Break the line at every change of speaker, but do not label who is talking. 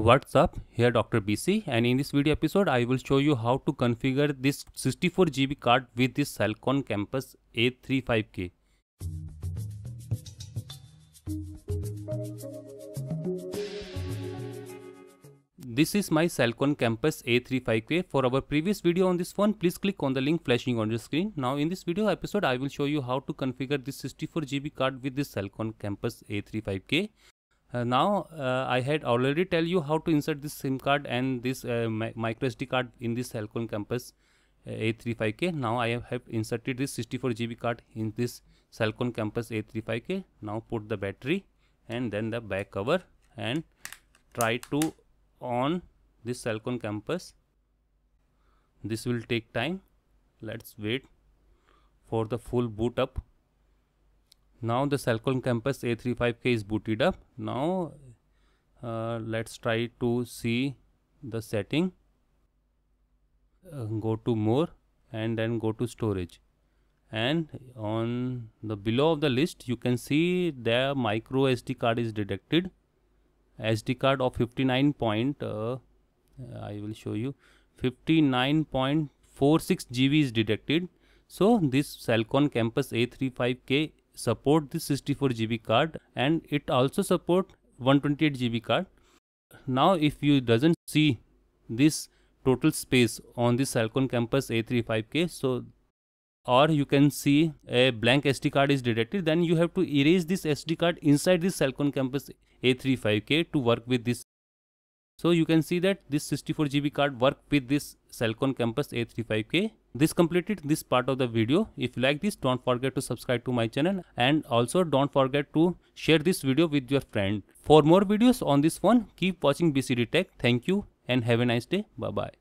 What's up here Dr. BC and in this video episode I will show you how to configure this 64GB card with this Salcon Campus A35K. This is my Salcon Campus A35K. For our previous video on this phone, please click on the link flashing on your screen. Now in this video episode, I will show you how to configure this 64GB card with this Salcon Campus A35K. Uh, now uh, I had already tell you how to insert this SIM card and this uh, micro SD card in this Helcon Campus uh, A35K. Now I have, inserted this 64 GB card in this Celcon Campus A35K. Now put the battery and then the back cover and try to on this Celcon Campus. This will take time. Let's wait for the full boot up now the Cellcon campus A35K is booted up. Now uh, let's try to see the setting. Uh, go to more and then go to storage and on the below of the list you can see the micro SD card is detected. SD card of 59 point uh, uh I will show you 59.46 GB is detected. So this Salcon campus A35K support this 64 GB card and it also support 128 GB card. Now if you doesn't see this total space on this Salcon campus A35K so or you can see a blank SD card is detected then you have to erase this SD card inside this Salcon campus A35K to work with this so you can see that this 64 GB card worked with this Cellcon Campus A35K. This completed this part of the video. If you like this, don't forget to subscribe to my channel and also don't forget to share this video with your friend. For more videos on this phone, keep watching BCD Tech. Thank you and have a nice day. Bye bye.